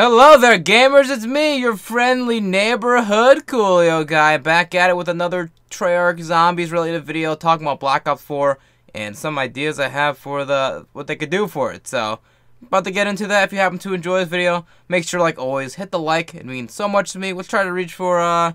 Hello there, gamers! It's me, your friendly neighborhood Coolio guy, back at it with another Treyarch Zombies related video talking about Black Ops 4 and some ideas I have for the what they could do for it. So, about to get into that. If you happen to enjoy this video, make sure, like always, hit the like. It means so much to me. Let's try to reach for uh,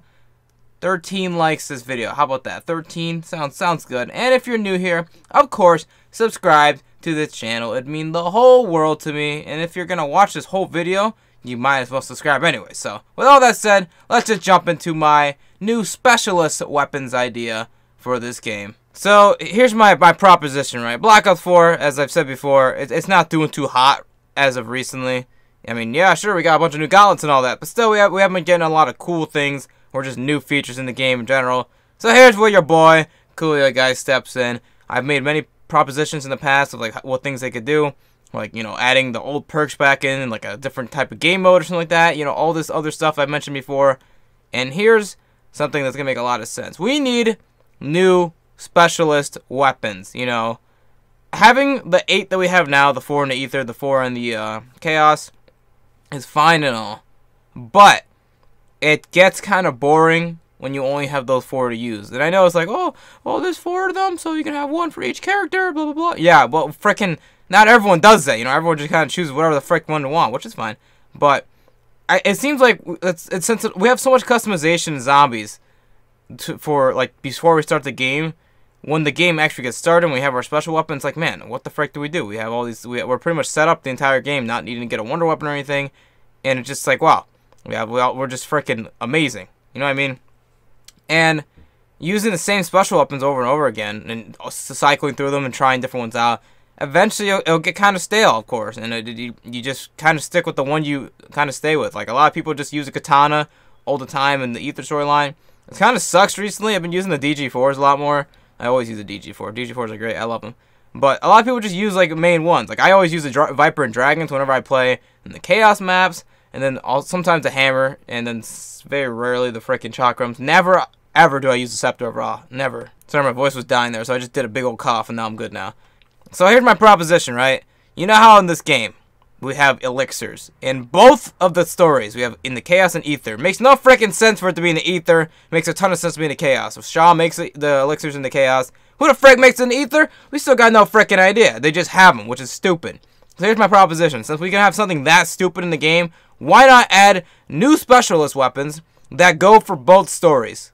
13 likes this video. How about that? 13 sounds sounds good. And if you're new here, of course, subscribe to this channel. It'd mean the whole world to me. And if you're going to watch this whole video, you might as well subscribe anyway. So, with all that said, let's just jump into my new specialist weapons idea for this game. So, here's my, my proposition, right? Black Ops 4, as I've said before, it, it's not doing too hot as of recently. I mean, yeah, sure, we got a bunch of new gauntlets and all that, but still, we, have, we haven't been getting a lot of cool things or just new features in the game in general. So here's where your boy, Coolio Guy, steps in. I've made many propositions in the past of like what things they could do like you know adding the old perks back in and like a different type of game mode or something like that you know all this other stuff i mentioned before and here's something that's gonna make a lot of sense we need new specialist weapons you know having the eight that we have now the four in the ether the four in the uh, chaos is fine and all but it gets kind of boring when you only have those four to use. And I know it's like, oh, well, there's four of them, so you can have one for each character, blah, blah, blah. Yeah, well, fricking, not everyone does that. You know, everyone just kind of chooses whatever the frick one to want, which is fine. But I, it seems like it's, it's since we have so much customization in zombies to, for, like, before we start the game, when the game actually gets started and we have our special weapons, like, man, what the frick do we do? We have all these, we, are pretty much set up the entire game, not needing to get a wonder weapon or anything, and it's just like, wow, yeah, we all, we're just freaking amazing. You know what I mean? and using the same special weapons over and over again and cycling through them and trying different ones out. Eventually, it'll, it'll get kind of stale, of course, and it, you, you just kind of stick with the one you kind of stay with. Like, a lot of people just use a katana all the time in the Ether storyline. It kind of sucks recently. I've been using the DG4s a lot more. I always use the DG4. DG4s are great. I love them. But a lot of people just use, like, main ones. Like, I always use the Dr Viper and Dragons whenever I play in the Chaos maps and then all, sometimes a hammer, and then very rarely the freaking chakrams. Never, ever do I use the Scepter of Ra. Never. Sorry, my voice was dying there, so I just did a big old cough, and now I'm good now. So here's my proposition, right? You know how in this game, we have elixirs. In both of the stories, we have in the Chaos and Ether. Makes no freaking sense for it to be in the Ether. Makes a ton of sense to be in the Chaos. If Shaw makes it, the elixirs in the Chaos, who the frick makes it in the Ether? We still got no freaking idea. They just have them, which is stupid. So here's my proposition. Since we can have something that stupid in the game, why not add new specialist weapons that go for both stories?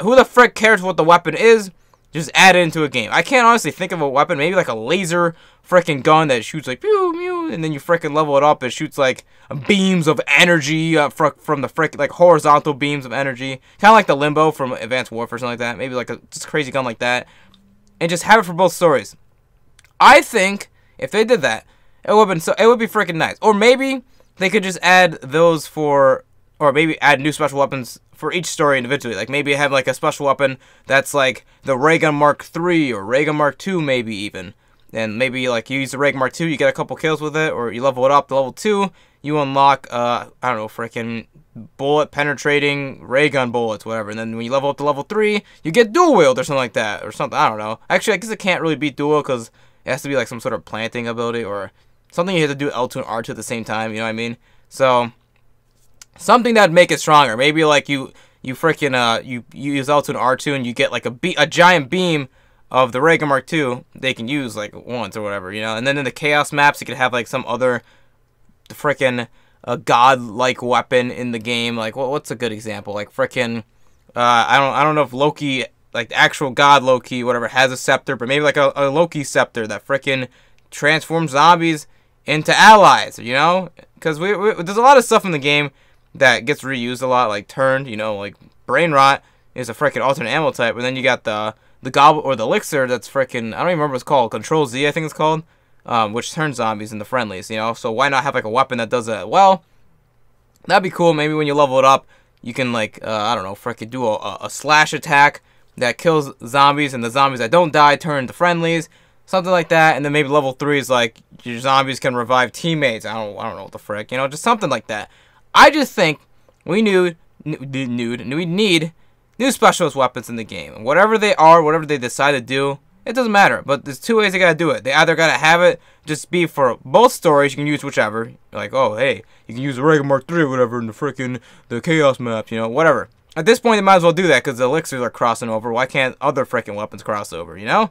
Who the frick cares what the weapon is? Just add it into a game. I can't honestly think of a weapon, maybe like a laser freaking gun that shoots like pew pew, and then you freaking level it up. It shoots like beams of energy uh, fr from the frick like horizontal beams of energy, kind of like the limbo from Advanced Warfare or something like that. Maybe like a just crazy gun like that, and just have it for both stories. I think if they did that, it would been so it would be freaking nice. Or maybe they could just add those for or maybe add new special weapons for each story individually. Like maybe have like a special weapon that's like the Raygun Mark III or Raygun Mark II maybe even. And maybe like you use the Raygun Mark II, you get a couple kills with it, or you level it up to level two, you unlock uh I don't know, freaking bullet penetrating raygun bullets, whatever. And then when you level up to level three, you get dual wield or something like that, or something. I don't know. Actually, I guess it can't really be dual because it has to be like some sort of planting ability or something you have to do L2 and R2 at the same time, you know what I mean? So, something that'd make it stronger. Maybe like you you freaking uh you, you use L2 and R2 and you get like a be- a giant beam of the Rega Mark II they can use like once or whatever, you know. And then in the Chaos maps you could have like some other freaking uh, god-like weapon in the game. Like what, what's a good example? Like freaking uh, I don't I don't know if Loki like the actual god Loki whatever has a scepter, but maybe like a, a Loki scepter that freaking transforms zombies into allies, you know? Because we, we, there's a lot of stuff in the game that gets reused a lot, like turned, you know, like brain rot is a freaking alternate animal type, and then you got the the goblet or the elixir that's freaking I don't even remember what it's called, Control Z I think it's called, um, which turns zombies into friendlies, you know. So why not have like a weapon that does that well? That'd be cool. Maybe when you level it up, you can like uh, I don't know, freaking do a, a slash attack that kills zombies, and the zombies that don't die turn into friendlies something like that. And then maybe level three is like your zombies can revive teammates. I don't, I don't know what the frick, you know, just something like that. I just think we need, nude, we need new specialist weapons in the game. And whatever they are, whatever they decide to do, it doesn't matter. But there's two ways they gotta do it. They either gotta have it just be for both stories. You can use whichever. like, oh hey, you can use the regular Mark Three or whatever in the freaking the Chaos maps, you know, whatever. At this point, they might as well do that because the elixirs are crossing over. Why can't other freaking weapons cross over? You know,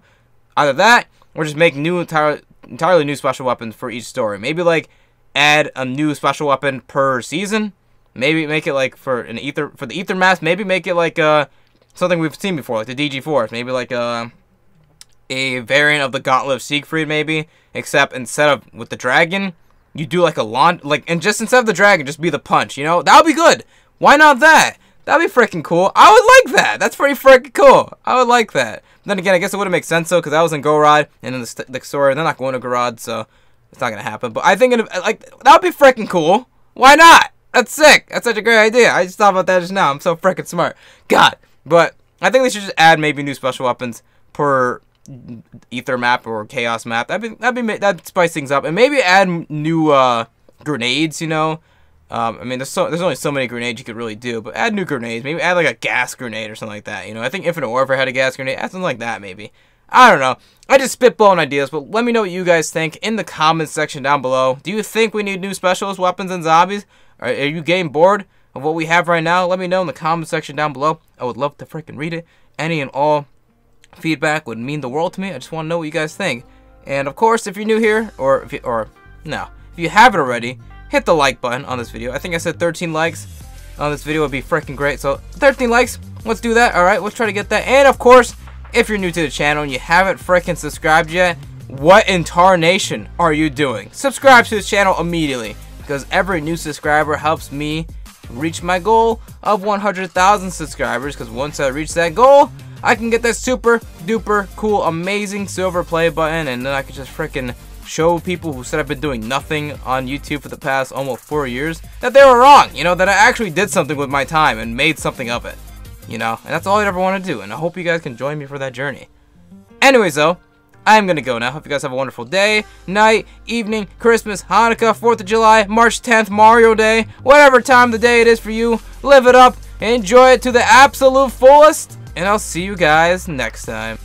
either that or just make new entire, entirely new special weapons for each story. Maybe like add a new special weapon per season. Maybe make it like for an ether for the ether mask. Maybe make it like uh something we've seen before, like the DG Force. Maybe like uh, a variant of the Gauntlet of Siegfried, maybe. Except instead of with the dragon, you do like a launch, like and just instead of the dragon, just be the punch. You know that would be good. Why not that? That'd be freaking cool. I would like that. That's pretty freaking cool. I would like that. then again, I guess it wouldn't make sense though, because I was in Gorod and in the, the story, they're not going to Gorod, so it's not gonna happen. But I think it, like that would be freaking cool. Why not? That's sick. That's such a great idea. I just thought about that just now. I'm so freaking smart. God. But I think they should just add maybe new special weapons per ether map or chaos map. That'd be that'd be that would spice things up, and maybe add new uh, grenades. You know, um, I mean, there's so there's only so many grenades you could really do, but add new grenades. Maybe add like a gas grenade or something like that. You know, I think Infinite Warfare had a gas grenade. Add something like that, maybe. I don't know. I just spitballing ideas, but let me know what you guys think in the comments section down below. Do you think we need new specialist weapons, and zombies? Are, are you getting bored of what we have right now? Let me know in the comments section down below. I would love to freaking read it. Any and all feedback would mean the world to me. I just want to know what you guys think. And of course, if you're new here, or if you, or no, if you haven't already, hit the like button on this video. I think I said 13 likes on this video would be freaking great. So 13 likes, let's do that. All right, let's try to get that. And of course, if you're new to the channel and you haven't freaking subscribed yet, what in tarnation are you doing? Subscribe to this channel immediately because every new subscriber helps me reach my goal of 100,000 subscribers because once I reach that goal, I can get that super duper cool amazing silver play button and then I can just freaking show people who said I've been doing nothing on YouTube for the past almost four years that they were wrong, you know, that I actually did something with my time and made something of it, you know, and that's all I ever want to do, and I hope you guys can join me for that journey. Anyways, though, I'm gonna go now. Hope you guys have a wonderful day, night, evening, Christmas, Hanukkah, 4th of July, March 10th, Mario Day, whatever time of the day it is for you, live it up, enjoy it to the absolute fullest, and I'll see you guys next time.